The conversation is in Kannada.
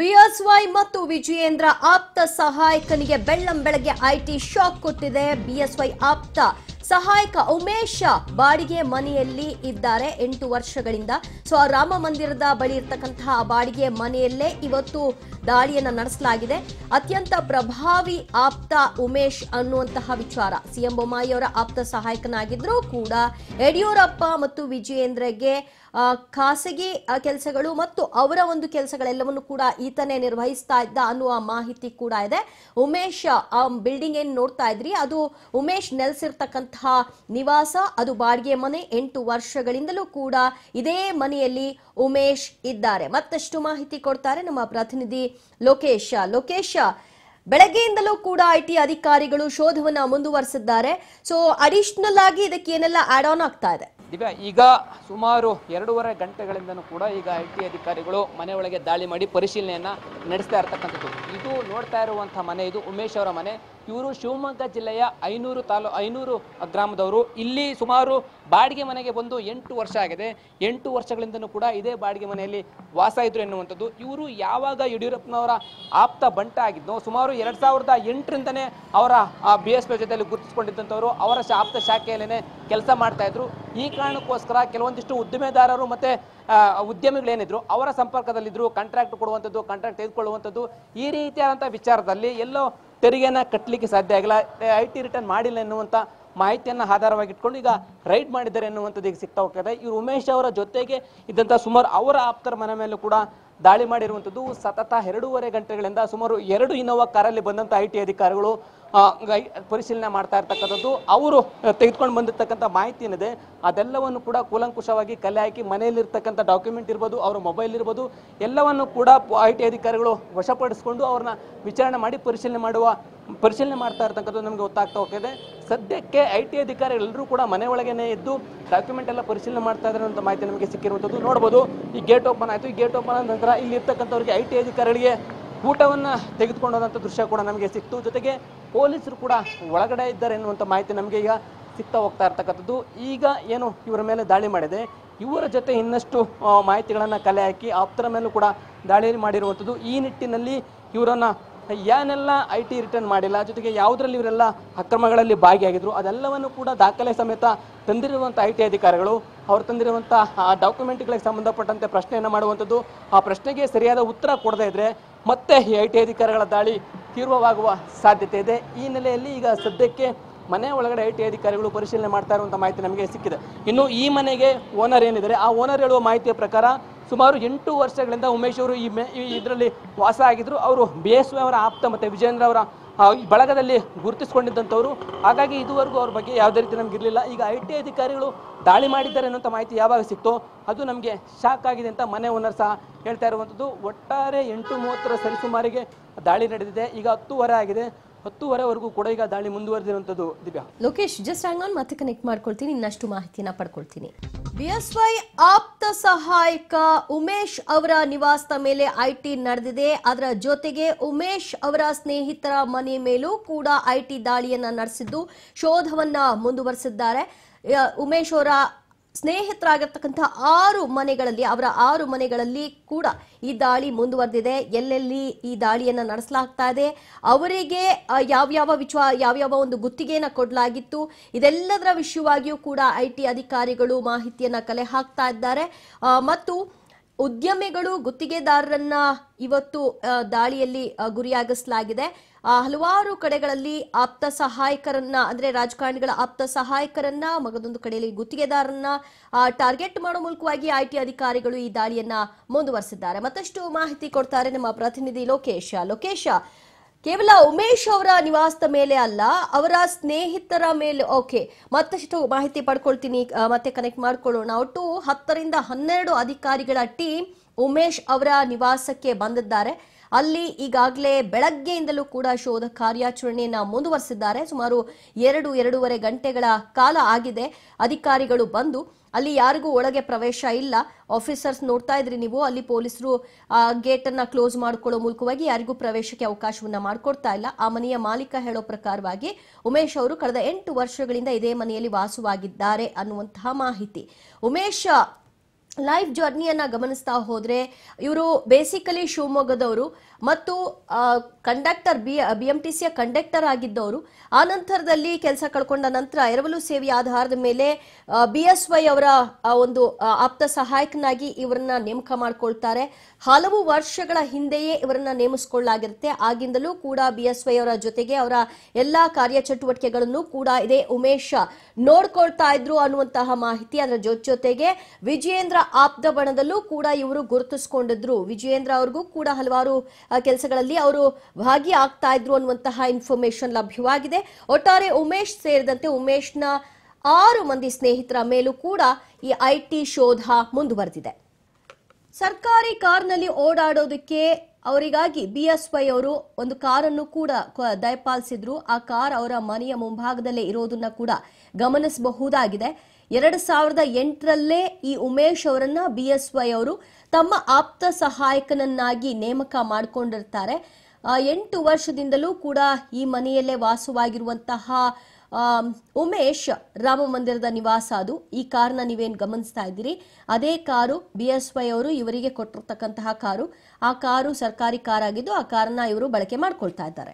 ಬಿಎಸ್ವೈ ಮತ್ತು ವಿಜಯೇಂದ್ರ ಆಪ್ತ ಸಹಾಯಕನಿಗೆ ಬೆಳ್ಳಂ ಬೆಳಗ್ಗೆ ಐಟಿ ಶಾಕ್ ಕೊಟ್ಟಿದೆ ಬಿಎಸ್ವೈ ಆಪ್ತ ಸಹಾಯಕ ಉಮೇಶ ಬಾಡಿಗೆ ಮನೆಯಲ್ಲಿ ಇದ್ದಾರೆ ಎಂಟು ವರ್ಷಗಳಿಂದ ಸೊ ರಾಮ ಮಂದಿರದ ಬಳಿ ಇರ್ತಕ್ಕಂತಹ ಬಾಡಿಗೆ ಮನೆಯಲ್ಲೇ ಇವತ್ತು ದಾಳಿಯನ್ನು ನಡೆಸಲಾಗಿದೆ ಅತ್ಯಂತ ಪ್ರಭಾವಿ ಆಪ್ತ ಉಮೇಶ್ ಅನ್ನುವಂತಹ ವಿಚಾರ ಸಿಎಂ ಅವರ ಆಪ್ತ ಸಹಾಯಕನಾಗಿದ್ರು ಕೂಡ ಯಡಿಯೂರಪ್ಪ ಮತ್ತು ವಿಜಯೇಂದ್ರಗೆ ಖಾಸಗಿ ಕೆಲಸಗಳು ಮತ್ತು ಅವರ ಒಂದು ಕೆಲಸಗಳೆಲ್ಲವನ್ನು ಕೂಡ ಈತನೇ ನಿರ್ವಹಿಸ್ತಾ ಇದ್ದ ಅನ್ನುವ ಮಾಹಿತಿ ಕೂಡ ಇದೆ ಉಮೇಶ್ ಆ ಬಿಲ್ಡಿಂಗ್ ಏನು ನೋಡ್ತಾ ಇದ್ರಿ ಅದು ಉಮೇಶ್ ನೆಲೆಸಿರ್ತಕ್ಕಂಥ ಇರುವಂತಹ ನಿವಾಸ ಅದು ಬಾಡಿಗೆ ಮನೆ ಎಂಟು ವರ್ಷಗಳಿಂದಲೂ ಕೂಡ ಇದೇ ಮನೆಯಲ್ಲಿ ಉಮೇಶ್ ಇದ್ದಾರೆ ಮತ್ತಷ್ಟು ಮಾಹಿತಿ ಕೊಡ್ತಾರೆ ನಮ್ಮ ಪ್ರತಿನಿಧಿ ಲೋಕೇಶ ಲೋಕೇಶ ಬೆಳಗ್ಗೆಯಿಂದಲೂ ಕೂಡ ಐ ಟಿ ಅಧಿಕಾರಿಗಳು ಶೋಧವನ್ನ ಮುಂದುವರೆಸಿದ್ದಾರೆ ಸೊ ಅಡಿಷನಲ್ ಆಗಿ ಇದಕ್ಕೆ ಏನೆಲ್ಲ ಆಡ್ ಆನ್ ಆಗ್ತಾ ಇದೆ ದಿವ್ಯಾ ಈಗ ಸುಮಾರು ಎರಡೂವರೆ ಗಂಟೆಗಳಿಂದನೂ ಕೂಡ ಈಗ ಐ ಟಿ ಅಧಿಕಾರಿಗಳು ಮನೆಯೊಳಗೆ ದಾಳಿ ಮಾಡಿ ಪರಿಶೀಲನೆಯನ್ನ ನಡೆಸ್ತಾ ಇರತಕ್ಕಂಥದ್ದು ಇದು ನೋಡ್ತಾ ಇರುವಂತಹ ಮನೆ ಇದು ಉಮೇಶ್ ಅವರ ಮನೆ ಇವರು ಶಿವಮೊಗ್ಗ ಜಿಲ್ಲೆಯ ಐನೂರು ತಾಲೂ ಐನೂರು ಗ್ರಾಮದವರು ಇಲ್ಲಿ ಸುಮಾರು ಬಾಡಿಗೆ ಮನೆಗೆ ಬಂದು ಎಂಟು ವರ್ಷ ಆಗಿದೆ ಎಂಟು ವರ್ಷಗಳಿಂದಲೂ ಕೂಡ ಇದೇ ಬಾಡಿಗೆ ಮನೆಯಲ್ಲಿ ವಾಸ ಇದ್ರು ಎನ್ನುವಂಥದ್ದು ಇವರು ಯಾವಾಗ ಯಡಿಯೂರಪ್ಪನವರ ಆಪ್ತ ಬಂಟ ಆಗಿದ್ದೋ ಸುಮಾರು ಎರಡು ಸಾವಿರದ ಎಂಟರಿಂದನೇ ಅವರ ಬಿ ಎಸ್ ಪಿ ಜೊತೆಯಲ್ಲಿ ಗುರುತಿಸಿಕೊಂಡಿದ್ದಂಥವರು ಅವರ ಆಪ್ತ ಶಾಖೆಯಲ್ಲೇನೆ ಕೆಲಸ ಮಾಡ್ತಾ ಇದ್ರು ಈ ಕಾರಣಕ್ಕೋಸ್ಕರ ಕೆಲವೊಂದಿಷ್ಟು ಉದ್ದಿಮೆದಾರರು ಮತ್ತು ಉದ್ಯಮಿಗಳೇನಿದ್ರು ಅವರ ಸಂಪರ್ಕದಲ್ಲಿದ್ದರು ಕಾಂಟ್ರಾಕ್ಟ್ ಕೊಡುವಂಥದ್ದು ಕಾಂಟ್ರಾಕ್ಟ್ ತೆಗೆದುಕೊಳ್ಳುವಂಥದ್ದು ಈ ರೀತಿಯಾದಂಥ ವಿಚಾರದಲ್ಲಿ ಎಲ್ಲೋ ತೆರಿಗೆನ ಕಟ್ಟಲಿಕ್ಕೆ ಸಾಧ್ಯ ಆಗಿಲ್ಲ ಐ ಟಿ ರಿಟರ್ನ್ ಮಾಡಿಲ್ಲ ಎನ್ನುವಂಥ ಮಾಹಿತಿಯನ್ನು ಆಧಾರವಾಗಿಟ್ಕೊಂಡು ಈಗ ರೈಡ್ ಮಾಡಿದ್ದಾರೆ ಎನ್ನುವಂಥದ್ದು ಈಗ ಸಿಗ್ತಾ ಹೋಗ್ತದೆ ಇವರು ಉಮೇಶ್ ಅವರ ಜೊತೆಗೆ ಇದ್ದಂಥ ಸುಮಾರು ಅವರ ಆಪ್ತರ ಮನೆ ಮೇಲೆ ಕೂಡ ದಾಳಿ ಮಾಡಿರುವಂಥದ್ದು ಸತತ ಎರಡೂವರೆ ಗಂಟೆಗಳಿಂದ ಸುಮಾರು ಎರಡು ಇನ್ನೋವಾ ಕಾರಲ್ಲಿ ಬಂದಂಥ ಐ ಟಿ ಅಧಿಕಾರಿಗಳು ಪರಿಶೀಲನೆ ಮಾಡ್ತಾ ಇರ್ತಕ್ಕಂಥದ್ದು ಅವರು ತೆಗೆದುಕೊಂಡು ಬಂದಿರ್ತಕ್ಕಂಥ ಮಾಹಿತಿ ಏನಿದೆ ಅದೆಲ್ಲವನ್ನು ಕೂಡ ಕೂಲಂಕುಷವಾಗಿ ಕಲೆ ಹಾಕಿ ಮನೆಯಲ್ಲಿರ್ತಕ್ಕಂಥ ಡಾಕ್ಯುಮೆಂಟ್ ಇರ್ಬೋದು ಅವರ ಮೊಬೈಲ್ ಇರ್ಬೋದು ಎಲ್ಲವನ್ನು ಕೂಡ ಐ ಟಿ ಅಧಿಕಾರಿಗಳು ವಶಪಡಿಸಿಕೊಂಡು ಅವ್ರನ್ನ ವಿಚಾರಣೆ ಮಾಡಿ ಪರಿಶೀಲನೆ ಮಾಡುವ ಪರಿಶೀಲನೆ ಮಾಡ್ತಾ ಇರ್ತಕ್ಕಂಥದ್ದು ನಮಗೆ ಗೊತ್ತಾಗ್ತಾ ಹೋಗ್ತಿದೆ ಸದ್ಯಕ್ಕೆ ಐ ಟಿ ಅಧಿಕಾರಿಗಳೆಲ್ಲರೂ ಕೂಡ ಮನೆ ಒಳಗೇನೆ ಇದ್ದು ಡಾಕ್ಯುಮೆಂಟ್ ಎಲ್ಲ ಪರಿಶೀಲನೆ ಮಾಡ್ತಾ ಇದ್ದಾರೆ ಅಂತ ಮಾಹಿತಿ ನಮಗೆ ಸಿಕ್ಕಿರುವಂಥದ್ದು ನೋಡ್ಬೋದು ಈ ಗೇಟ್ ಓಪನ್ ಆಯಿತು ಈ ಗೇಟ್ ಓಪನ್ ಆದ ನಂತರ ಇರ್ತಕ್ಕಂಥವ್ರಿಗೆ ಐ ಟಿ ಅಧಿಕಾರಿಗಳಿಗೆ ಊಟವನ್ನು ತೆಗೆದುಕೊಂಡಂಥ ದೃಶ್ಯ ಕೂಡ ನಮಗೆ ಸಿಕ್ತು ಜೊತೆಗೆ ಪೊಲೀಸರು ಕೂಡ ಒಳಗಡೆ ಇದ್ದಾರೆ ಎನ್ನುವಂಥ ಮಾಹಿತಿ ನಮಗೆ ಈಗ ಸಿಗ್ತಾ ಹೋಗ್ತಾ ಇರ್ತಕ್ಕಂಥದ್ದು ಈಗ ಏನು ಇವರ ಮೇಲೆ ದಾಳಿ ಮಾಡಿದೆ ಇವರ ಜೊತೆ ಇನ್ನಷ್ಟು ಮಾಹಿತಿಗಳನ್ನು ಕಲೆ ಹಾಕಿ ಆಪ್ತರ ಮೇಲೂ ಕೂಡ ದಾಳಿ ಮಾಡಿರುವಂಥದ್ದು ಈ ನಿಟ್ಟಿನಲ್ಲಿ ಇವರನ್ನು ಏನೆಲ್ಲ ಐ ಟಿ ರಿಟರ್ನ್ ಮಾಡಿಲ್ಲ ಜೊತೆಗೆ ಯಾವುದರಲ್ಲಿ ಇವರೆಲ್ಲ ಅಕ್ರಮಗಳಲ್ಲಿ ಭಾಗಿಯಾಗಿದ್ರು ಅದೆಲ್ಲವನ್ನು ಕೂಡ ದಾಖಲೆ ಸಮೇತ ತಂದಿರುವಂಥ ಐ ಟಿ ಅಧಿಕಾರಿಗಳು ಅವರು ತಂದಿರುವಂಥ ಆ ಡಾಕ್ಯುಮೆಂಟ್ಗಳಿಗೆ ಸಂಬಂಧಪಟ್ಟಂತೆ ಪ್ರಶ್ನೆಯನ್ನು ಮಾಡುವಂಥದ್ದು ಆ ಪ್ರಶ್ನೆಗೆ ಸರಿಯಾದ ಉತ್ತರ ಕೊಡದೇ ಇದ್ದರೆ ಮತ್ತೆ ಈ ಐ ಟಿ ಅಧಿಕಾರಿಗಳ ದಾಳಿ ತೀವ್ರವಾಗುವ ಸಾಧ್ಯತೆ ಇದೆ ಈ ನೆಲೆಯಲ್ಲಿ ಈಗ ಸದ್ಯಕ್ಕೆ ಮನೆ ಒಳಗಡೆ ಐ ಟಿ ಅಧಿಕಾರಿಗಳು ಪರಿಶೀಲನೆ ಮಾಡ್ತಾ ಇರುವಂತಹ ಮಾಹಿತಿ ನಮಗೆ ಸಿಕ್ಕಿದೆ ಇನ್ನು ಈ ಮನೆಗೆ ಓನರ್ ಏನಿದ್ದಾರೆ ಆ ಓನರ್ ಹೇಳುವ ಮಾಹಿತಿಯ ಪ್ರಕಾರ ಸುಮಾರು ಎಂಟು ವರ್ಷಗಳಿಂದ ಉಮೇಶ್ ಅವರು ಈ ಮೇ ಇದರಲ್ಲಿ ವಾಸ ಆಗಿದ್ರು ಅವರು ಬಿ ಎಸ್ ವೈ ಅವರ ಆಪ್ತ ಮತ್ತು ವಿಜೇಂದ್ರ ಅವರ ಬಳಗದಲ್ಲಿ ಗುರುತಿಸಿಕೊಂಡಿದ್ದಂಥವ್ರು ಹಾಗಾಗಿ ಇದುವರೆಗೂ ಅವ್ರ ಬಗ್ಗೆ ಯಾವುದೇ ರೀತಿ ನಮ್ಗೆ ಇರಲಿಲ್ಲ ಈಗ ಐ ಟಿ ಅಧಿಕಾರಿಗಳು ದಾಳಿ ಮಾಡಿದ್ದಾರೆ ಅನ್ನೋಂಥ ಮಾಹಿತಿ ಯಾವಾಗ ಸಿಕ್ತೋ ಅದು ನಮಗೆ ಶಾಕ್ ಆಗಿದೆ ಅಂತ ಮನೆ ಓನರ್ ಸಹ ಹೇಳ್ತಾ ಇರುವಂಥದ್ದು ಒಟ್ಟಾರೆ ಎಂಟು ಮೂವತ್ತರ ಸರಿಸುಮಾರಿಗೆ ದಾಳಿ ನಡೆದಿದೆ ಈಗ ಹತ್ತುವರೆ ಆಗಿದೆ ಹತ್ತೂವರೆವರೆಗೂ ಕೂಡ ಈಗ ದಾಳಿ ಮುಂದುವರೆದಿರುವಂಥದ್ದು Divya Lokesh just hang on ಮತ್ತೆ ಕನೆಕ್ಟ್ ಮಾಡ್ಕೊಳ್ತೀನಿ ಇನ್ನಷ್ಟು ಮಾಹಿತಿನ ಪಡ್ಕೊಳ್ತೀನಿ ಬಿಎಸ್ವೈ ಆಪ್ತ ಸಹಾಯಕ ಉಮೇಶ್ ಅವರ ನಿವಾಸದ ಮೇಲೆ ಐಟಿ ನಡೆದಿದೆ ಅದರ ಜೊತೆಗೆ ಉಮೇಶ್ ಅವರ ಸ್ನೇಹಿತರ ಮನೆ ಮೇಲೂ ಕೂಡ ಐಟಿ ದಾಳಿಯನ್ನ ನಡೆಸಿದ್ದು ಶೋಧವನ್ನ ಮುಂದುವರೆಸಿದ್ದಾರೆ ಉಮೇಶ್ ಅವರ ಸ್ನೇಹಿತರಾಗಿರ್ತಕ್ಕಂಥ ಆರು ಮನೆಗಳಲ್ಲಿ ಅವರ ಆರು ಮನೆಗಳಲ್ಲಿ ಕೂಡ ಈ ದಾಳಿ ಮುಂದುವರೆದಿದೆ ಎಲ್ಲೆಲ್ಲಿ ಈ ದಾಳಿಯನ್ನು ನಡೆಸಲಾಗ್ತಾ ಇದೆ ಅವರಿಗೆ ಯಾವ್ಯಾವ ವಿಚ ಯಾವ್ಯಾವ ಒಂದು ಗುತ್ತಿಗೆಯನ್ನು ಕೊಡಲಾಗಿತ್ತು ಇದೆಲ್ಲದರ ವಿಷಯವಾಗಿಯೂ ಕೂಡ ಐ ಟಿ ಅಧಿಕಾರಿಗಳು ಮಾಹಿತಿಯನ್ನು ಕಲೆ ಹಾಕ್ತಾ ಇದ್ದಾರೆ ಮತ್ತು ಉದ್ಯಮಿಗಳು ಗುತ್ತಿಗೆದಾರರನ್ನ ಇವತ್ತು ದಾಳಿಯಲ್ಲಿ ಗುರಿಯಾಗಿಸಲಾಗಿದೆ ಹಲವಾರು ಕಡೆಗಳಲ್ಲಿ ಆಪ್ತ ಸಹಾಯಕರನ್ನ ಅಂದ್ರೆ ರಾಜಕಾರಣಿಗಳ ಆಪ್ತ ಸಹಾಯಕರನ್ನ ಮಗದೊಂದು ಕಡೆಯಲ್ಲಿ ಗುತ್ತಿಗೆದಾರರನ್ನ ಟಾರ್ಗೆಟ್ ಮಾಡೋ ಮೂಲಕವಾಗಿ ಐಟಿ ಅಧಿಕಾರಿಗಳು ಈ ದಾಳಿಯನ್ನ ಮುಂದುವರೆಸಿದ್ದಾರೆ ಮತ್ತಷ್ಟು ಮಾಹಿತಿ ಕೊಡ್ತಾರೆ ನಮ್ಮ ಪ್ರತಿನಿಧಿ ಲೋಕೇಶ ಲೋಕೇಶ ಕೇವಲ ಉಮೇಶ್ ಅವರ ನಿವಾಸದ ಮೇಲೆ ಅಲ್ಲ ಅವರ ಸ್ನೇಹಿತರ ಮೇಲೆ ಓಕೆ ಮತ್ತಷ್ಟು ಮಾಹಿತಿ ಪಡ್ಕೊಳ್ತೀನಿ ಮತ್ತೆ ಕನೆಕ್ಟ್ ಮಾಡ್ಕೊಳ್ಳೋಣ ಒಟ್ಟು ಹತ್ತರಿಂದ ಹನ್ನೆರಡು ಅಧಿಕಾರಿಗಳ ಟೀಮ್ ಉಮೇಶ್ ಅವರ ನಿವಾಸಕ್ಕೆ ಬಂದಿದ್ದಾರೆ ಅಲ್ಲಿ ಈಗಾಗಲೇ ಬೆಳಗ್ಗೆಯಿಂದಲೂ ಕೂಡ ಶೋಧ ಕಾರ್ಯಾಚರಣೆಯನ್ನು ಮುಂದುವರೆಸಿದ್ದಾರೆ ಸುಮಾರು ಎರಡು ಎರಡೂವರೆ ಗಂಟೆಗಳ ಕಾಲ ಆಗಿದೆ ಅಧಿಕಾರಿಗಳು ಬಂದು ಅಲ್ಲಿ ಯಾರಿಗೂ ಒಳಗೆ ಪ್ರವೇಶ ಇಲ್ಲ ಆಫೀಸರ್ಸ್ ನೋಡ್ತಾ ಇದ್ರಿ ನೀವು ಅಲ್ಲಿ ಪೊಲೀಸರು ಗೇಟ್ ಅನ್ನ ಕ್ಲೋಸ್ ಮಾಡ್ಕೊಳ್ಳೋ ಮೂಲಕವಾಗಿ ಯಾರಿಗೂ ಪ್ರವೇಶಕ್ಕೆ ಅವಕಾಶವನ್ನ ಮಾಡಿಕೊಡ್ತಾ ಇಲ್ಲ ಆ ಮನೆಯ ಮಾಲೀಕ ಹೇಳೋ ಪ್ರಕಾರವಾಗಿ ಉಮೇಶ್ ಅವರು ಕಳೆದ ಎಂಟು ವರ್ಷಗಳಿಂದ ಇದೇ ಮನೆಯಲ್ಲಿ ವಾಸವಾಗಿದ್ದಾರೆ ಅನ್ನುವಂತಹ ಮಾಹಿತಿ ಉಮೇಶ್ ಲೈಫ್ ಜರ್ನಿಯನ್ನು ಗಮನಿಸ್ತಾ ಹೋದರೆ ಇವರು ಬೇಸಿಕಲಿ ಶಿವಮೊಗ್ಗದವರು ಮತ್ತು ಕಂಡಕ್ಟರ್ ಬಿ ಸಿಯ ಕಂಡಕ್ಟರ್ ಆಗಿದ್ದವರು ಆ ನಂತರದಲ್ಲಿ ಕೆಲಸ ಕಳ್ಕೊಂಡ ನಂತರ ಎರವಲು ಸೇವೆಯ ಆಧಾರದ ಮೇಲೆ ಬಿ ಎಸ್ ವೈ ಅವರ ಒಂದು ಆಪ್ತ ಸಹಾಯಕನಾಗಿ ಇವರನ್ನ ನೇಮಕ ಮಾಡ್ಕೊಳ್ತಾರೆ ಹಲವು ವರ್ಷಗಳ ಹಿಂದೆಯೇ ಇವರನ್ನ ನೇಮಿಸಿಕೊಳ್ಳಾಗಿರುತ್ತೆ ಆಗಿಂದಲೂ ಕೂಡ ಬಿ ಎಸ್ ವೈ ಅವರ ಜೊತೆಗೆ ಅವರ ಎಲ್ಲ ಕಾರ್ಯಚಟುವಟಿಕೆಗಳನ್ನು ಕೂಡ ಇದೇ ಉಮೇಶ ನೋಡ್ಕೊಳ್ತಾ ಇದ್ರು ಅನ್ನುವಂತಹ ಮಾಹಿತಿ ಅದರ ಜೊತೆಗೆ ವಿಜಯೇಂದ್ರ ಆಪ್ತ ಬಣದಲ್ಲೂ ಕೂಡ ಇವರು ಗುರುತಿಸಿಕೊಂಡಿದ್ರು ವಿಜಯೇಂದ್ರ ಅವ್ರಿಗೂ ಕೂಡ ಹಲವಾರು ಕೆಲಸಗಳಲ್ಲಿ ಅವರು ಭಾಗಿಯಾಗ್ತಾ ಇದ್ರು ಅನ್ನುವಂತಹ ಇನ್ಫಾರ್ಮೇಶನ್ ಲಭ್ಯವಾಗಿದೆ ಒಟ್ಟಾರೆ ಉಮೇಶ್ ಸೇರಿದಂತೆ ಉಮೇಶ್ನ ಆರು ಮಂದಿ ಸ್ನೇಹಿತರ ಮೇಲೂ ಕೂಡ ಈ ಐಟಿ ಶೋಧ ಮುಂದುವರೆದಿದೆ ಸರ್ಕಾರಿ ಕಾರ್ನಲ್ಲಿ ಓಡಾಡೋದಕ್ಕೆ ಅವರಿಗಾಗಿ ಬಿ ಎಸ್ ವೈ ಅವರು ಒಂದು ಕಾರನ್ನು ಕೂಡ ದಯಪಾಲಿಸಿದ್ರು ಆ ಕಾರ್ ಅವರ ಮನೆಯ ಮುಂಭಾಗದಲ್ಲೇ ಇರೋದನ್ನ ಕೂಡ ಗಮನಿಸಬಹುದಾಗಿದೆ ಎರಡು ಸಾವಿರದ ಎಂಟರಲ್ಲೇ ಈ ಉಮೇಶ್ ಅವರನ್ನ ಬಿ ಎಸ್ ವೈ ಅವರು ತಮ್ಮ ಆಪ್ತ ಸಹಾಯಕನನ್ನಾಗಿ ನೇಮಕ ಮಾಡಿಕೊಂಡಿರ್ತಾರೆ ಎಂಟು ವರ್ಷದಿಂದಲೂ ಕೂಡ ಈ ಮನೆಯಲ್ಲೇ ವಾಸವಾಗಿರುವಂತಹ ಉಮೇಶ್ ರಾಮ ಮಂದಿರದ ನಿವಾಸ ಅದು ಈ ಕಾರನ್ನ ನೀವೇನು ಗಮನಿಸ್ತಾ ಇದ್ದೀರಿ ಅದೇ ಕಾರು ಬಿ ಎಸ್ ವೈ ಅವರು ಇವರಿಗೆ ಕೊಟ್ಟಿರ್ತಕ್ಕಂತಹ ಕಾರು ಆ ಕಾರು ಸರ್ಕಾರಿ ಕಾರ್ ಆಗಿದ್ದು ಆ ಕಾರನ್ನ ಇವರು ಬಳಕೆ ಮಾಡ್ಕೊಳ್ತಾ ಇದ್ದಾರೆ